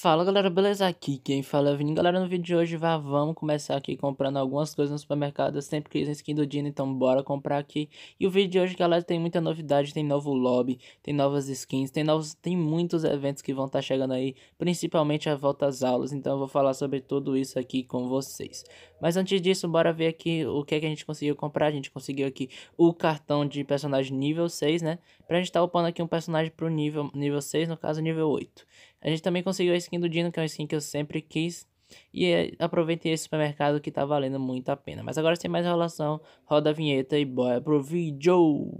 Fala galera, beleza? Aqui quem fala é o Vini. Galera, no vídeo de hoje vá, vamos começar aqui comprando algumas coisas no supermercado. Eu sempre quis a skin do Dino, então bora comprar aqui. E o vídeo de hoje, galera, tem muita novidade, tem novo lobby, tem novas skins, tem novos, tem muitos eventos que vão estar tá chegando aí, principalmente a volta às aulas. Então eu vou falar sobre tudo isso aqui com vocês. Mas antes disso, bora ver aqui o que é que a gente conseguiu comprar. A gente conseguiu aqui o cartão de personagem nível 6, né? Pra gente estar tá upando aqui um personagem pro nível, nível 6, no caso nível 8. A gente também conseguiu a skin do Dino, que é uma skin que eu sempre quis. E é, aproveitei esse supermercado que tá valendo muito a pena. Mas agora sem mais enrolação, roda a vinheta e bora pro vídeo!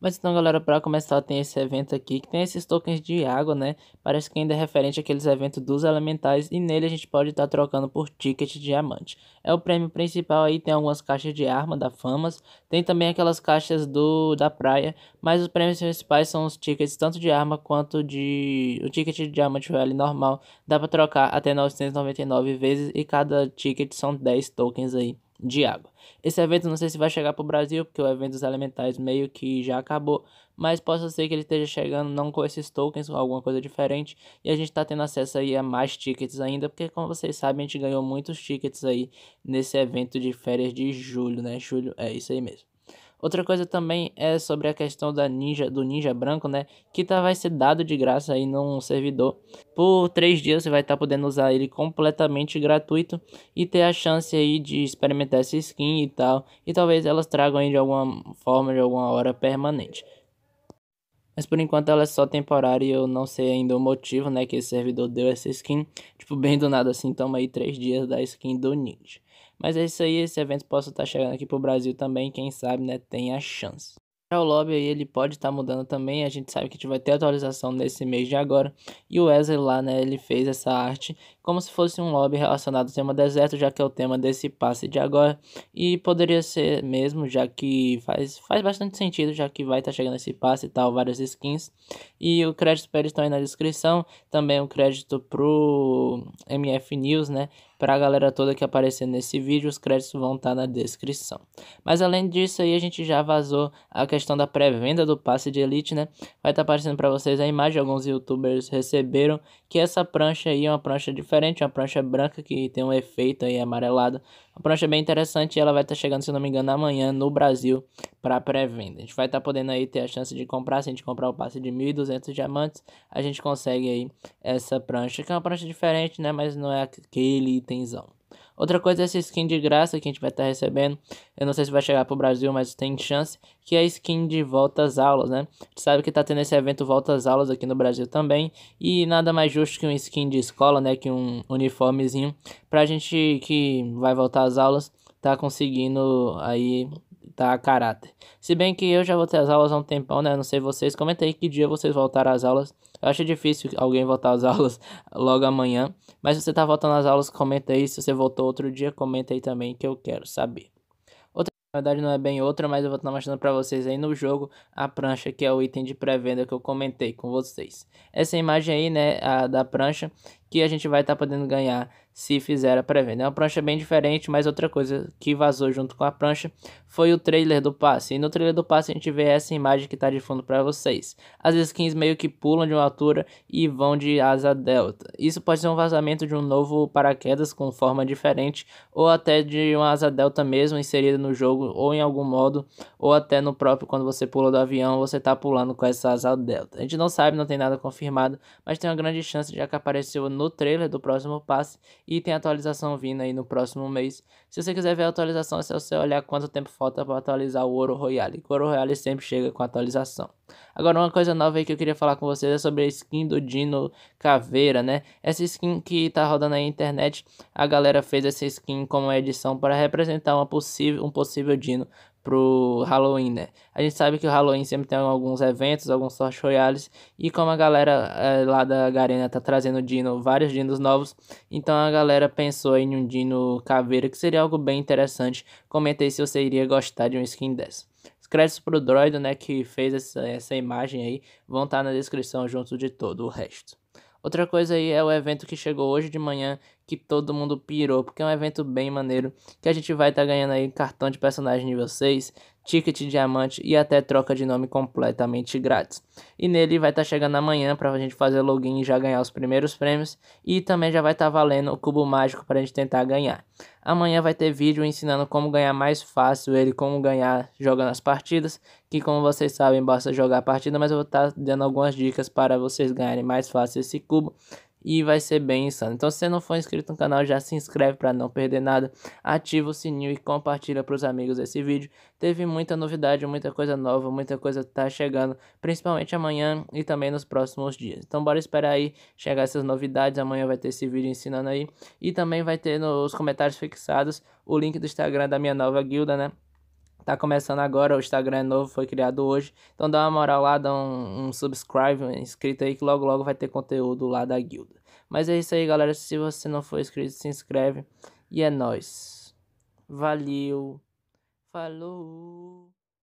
Mas então, galera, para começar, tem esse evento aqui que tem esses tokens de água, né? Parece que ainda é referente àqueles eventos dos elementais e nele a gente pode estar tá trocando por ticket diamante. É o prêmio principal aí, tem algumas caixas de arma da Famas, tem também aquelas caixas do da praia, mas os prêmios principais são os tickets tanto de arma quanto de o ticket de diamante Royale normal, dá para trocar até 999 vezes e cada ticket são 10 tokens aí de água. Esse evento não sei se vai chegar para o Brasil, porque o evento dos elementais meio que já acabou, mas posso ser que ele esteja chegando não com esses tokens, ou alguma coisa diferente, e a gente está tendo acesso aí a mais tickets ainda, porque como vocês sabem, a gente ganhou muitos tickets aí nesse evento de férias de julho, né? Julho, é isso aí mesmo. Outra coisa também é sobre a questão da ninja, do ninja branco, né? Que tá, vai ser dado de graça aí num servidor. Por 3 dias você vai estar tá podendo usar ele completamente gratuito e ter a chance aí de experimentar essa skin e tal. E talvez elas tragam aí de alguma forma, de alguma hora permanente. Mas por enquanto ela é só temporária e eu não sei ainda o motivo, né, que esse servidor deu essa skin. Tipo, bem do nada assim, toma aí 3 dias da skin do ninja. Mas é isso aí, esse evento possa estar tá chegando aqui pro Brasil também, quem sabe, né, tem a chance. Já é, o lobby aí, ele pode estar tá mudando também, a gente sabe que a gente vai ter atualização nesse mês de agora. E o Wesley lá, né, ele fez essa arte como se fosse um lobby relacionado ao tema deserto, já que é o tema desse passe de agora, e poderia ser mesmo, já que faz, faz bastante sentido, já que vai estar tá chegando esse passe e tal, várias skins, e o crédito para eles estão aí na descrição, também o um crédito pro MF News, né, para a galera toda que aparecer nesse vídeo, os créditos vão estar tá na descrição. Mas além disso aí, a gente já vazou a questão da pré-venda do passe de Elite, né, vai estar tá aparecendo para vocês a imagem, alguns youtubers receberam, que essa prancha aí é uma prancha diferente, diferente, uma prancha branca que tem um efeito aí amarelado. Uma prancha bem interessante e ela vai estar tá chegando, se não me engano, amanhã no Brasil para pré-venda. A gente vai estar tá podendo aí ter a chance de comprar, se a gente comprar o passe de 1.200 diamantes, a gente consegue aí essa prancha, que é uma prancha diferente, né, mas não é aquele itemzão. Outra coisa é essa skin de graça que a gente vai estar tá recebendo. Eu não sei se vai chegar pro Brasil, mas tem chance. Que é a skin de volta às aulas, né? A gente sabe que tá tendo esse evento volta às aulas aqui no Brasil também. E nada mais justo que um skin de escola, né? Que um uniformezinho. Pra gente que vai voltar às aulas, tá conseguindo aí tá a caráter. Se bem que eu já voltei às aulas há um tempão, né? Não sei vocês, comenta aí que dia vocês voltaram às aulas. Eu acho difícil alguém voltar às aulas logo amanhã, mas se você tá voltando às aulas, comenta aí. Se você voltou outro dia, comenta aí também que eu quero saber. Outra, na verdade não é bem outra, mas eu vou estar mostrando para vocês aí no jogo a prancha, que é o item de pré-venda que eu comentei com vocês. Essa imagem aí, né, a da prancha, que a gente vai estar tá podendo ganhar se fizer a pré-venda. É uma prancha bem diferente, mas outra coisa que vazou junto com a prancha foi o trailer do passe. E no trailer do passe a gente vê essa imagem que está de fundo para vocês. As skins meio que pulam de uma altura e vão de asa delta. Isso pode ser um vazamento de um novo paraquedas com forma diferente, ou até de uma asa delta mesmo inserida no jogo, ou em algum modo, ou até no próprio quando você pula do avião, você está pulando com essa asa delta. A gente não sabe, não tem nada confirmado, mas tem uma grande chance de já que apareceu no trailer do próximo passe e tem atualização vindo aí no próximo mês. Se você quiser ver a atualização, é só você olhar quanto tempo falta para atualizar o Ouro Royale. O Ouro Royale sempre chega com atualização. Agora, uma coisa nova aí que eu queria falar com vocês é sobre a skin do Dino Caveira, né? Essa skin que tá rodando aí na internet, a galera fez essa skin como edição para representar uma possível, um possível Dino pro Halloween, né? A gente sabe que o Halloween sempre tem alguns eventos, alguns sorteios royales, e como a galera é, lá da Garena tá trazendo Dino, vários Dinos novos, então a galera pensou em um Dino caveira, que seria algo bem interessante. Comentei se você iria gostar de um skin dessa. Os créditos pro Droido, né, que fez essa, essa imagem aí, vão estar tá na descrição junto de todo o resto. Outra coisa aí é o evento que chegou hoje de manhã, que todo mundo pirou, porque é um evento bem maneiro, que a gente vai estar tá ganhando aí cartão de personagem de vocês, ticket diamante e até troca de nome completamente grátis. E nele vai estar tá chegando amanhã para a gente fazer login e já ganhar os primeiros prêmios. E também já vai estar tá valendo o cubo mágico para a gente tentar ganhar. Amanhã vai ter vídeo ensinando como ganhar mais fácil ele, como ganhar jogando as partidas. Que como vocês sabem, basta jogar a partida, mas eu vou estar tá dando algumas dicas para vocês ganharem mais fácil esse cubo e vai ser bem insano. Então, se você não for inscrito no canal, já se inscreve para não perder nada, ativa o sininho e compartilha para os amigos esse vídeo. Teve muita novidade, muita coisa nova, muita coisa tá chegando, principalmente amanhã e também nos próximos dias. Então, bora esperar aí chegar essas novidades. Amanhã vai ter esse vídeo ensinando aí e também vai ter nos comentários fixados o link do Instagram da minha nova guilda, né? Tá começando agora, o Instagram é novo, foi criado hoje. Então dá uma moral lá, dá um, um subscribe, um inscrito aí que logo logo vai ter conteúdo lá da guilda. Mas é isso aí, galera. Se você não for inscrito, se inscreve. E é nóis. Valeu. Falou.